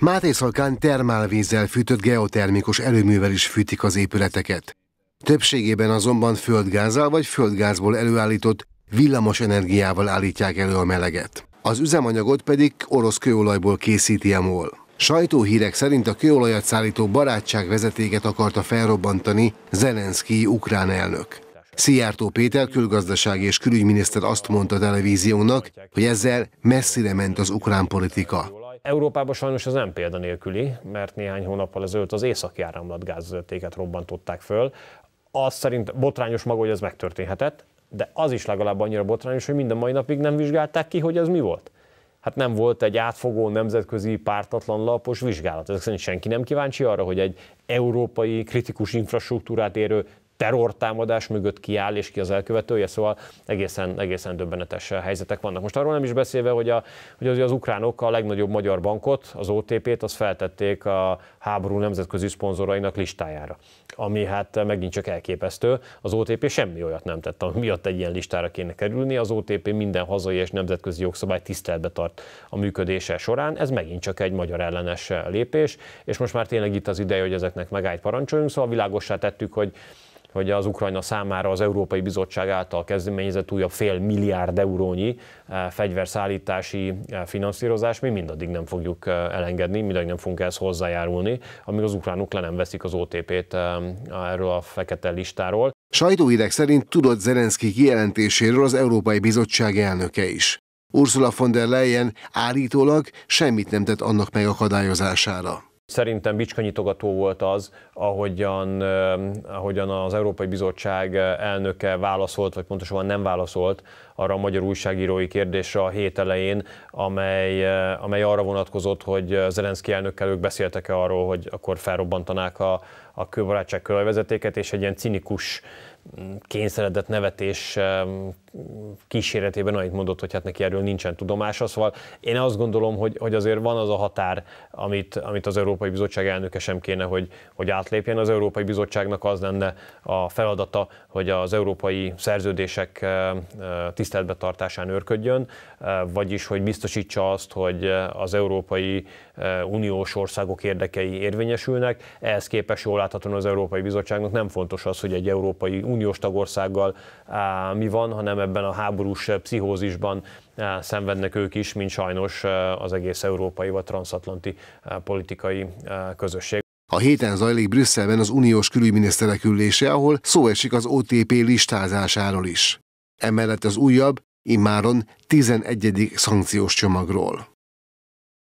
Máté Szalkán termálvízzel fűtött geotermikus erőművel is fűtik az épületeket. Többségében azonban földgázzal vagy földgázból előállított villamos energiával állítják elő a meleget. Az üzemanyagot pedig orosz kőolajból készíti a MOL. Sajtóhírek szerint a kőolajat szállító barátság vezetéket akarta felrobbantani Zelenszky ukrán elnök. Szijjártó Péter külgazdasági és külügyminiszter azt mondta a televíziónak, hogy ezzel messzire ment az ukrán politika. Európában sajnos ez nem példanélküli, mert néhány hónappal ezelőtt az északi áramlat gázvezetéket robbantották föl. Az szerint botrányos maga, hogy ez megtörténhetett, de az is legalább annyira botrányos, hogy minden mai napig nem vizsgálták ki, hogy ez mi volt. Hát nem volt egy átfogó nemzetközi pártatlan lapos vizsgálat. Ezek szerint senki nem kíváncsi arra, hogy egy európai kritikus infrastruktúrát érő terrortámadás mögött kiáll és ki az elkövetője, szóval egészen, egészen döbbenetes helyzetek vannak. Most arról nem is beszélve, hogy, a, hogy az, az ukránok a legnagyobb magyar bankot, az OTP-t, azt feltették a háború nemzetközi szponzorainak listájára, ami hát megint csak elképesztő. Az OTP semmi olyat nem tett, ami miatt egy ilyen listára kéne kerülni. Az OTP minden hazai és nemzetközi jogszabály tiszteletbe tart a működése során. Ez megint csak egy magyar ellenes lépés, és most már tényleg itt az ideje, hogy ezeknek megállt parancsoljunk, szóval világossá tettük, hogy hogy az Ukrajna számára az Európai Bizottság által kezdeményezett újabb fél milliárd eurónyi eh, fegyverszállítási eh, finanszírozás, mi mindaddig nem fogjuk eh, elengedni, mindaddig nem fogunk ehhez hozzájárulni, amíg az ukránok le nem veszik az OTP-t erről a fekete listáról. Sajtóideg szerint tudott Zelenszky kijelentéséről az Európai Bizottság elnöke is. Ursula von der Leyen állítólag semmit nem tett annak megakadályozására. Szerintem bicskanyitogató volt az, ahogyan, ahogyan az Európai Bizottság elnöke válaszolt, vagy pontosabban nem válaszolt arra a magyar újságírói kérdésre a hét elején, amely, amely arra vonatkozott, hogy Zelenszky elnökkel ők beszéltek-e arról, hogy akkor felrobbantanák a, a kőbarátság kölajvezetéket, és egy ilyen cinikus kényszeredett nevetés kíséretében annyit mondott, hogy hát neki erről nincsen tudomása, szóval én azt gondolom, hogy, hogy azért van az a határ, amit, amit az Európai Bizottság elnöke sem kéne, hogy, hogy átlépjen. Az Európai Bizottságnak az lenne a feladata, hogy az európai szerződések tartásán őrködjön, vagyis hogy biztosítsa azt, hogy az Európai Uniós országok érdekei érvényesülnek. Ehhez képest jól láthatóan az Európai Bizottságnak nem fontos az, hogy egy Európai Uniós tagországgal mi van, hanem ebben a háborús eh, pszichózisban eh, szenvednek ők is, mint sajnos eh, az egész európai vagy transatlanti politikai közösség. A héten zajlik Brüsszelben az uniós külügyminiszterek ülése, ahol szó esik az OTP listázásáról is. Emellett az újabb, immáron 11. szankciós csomagról.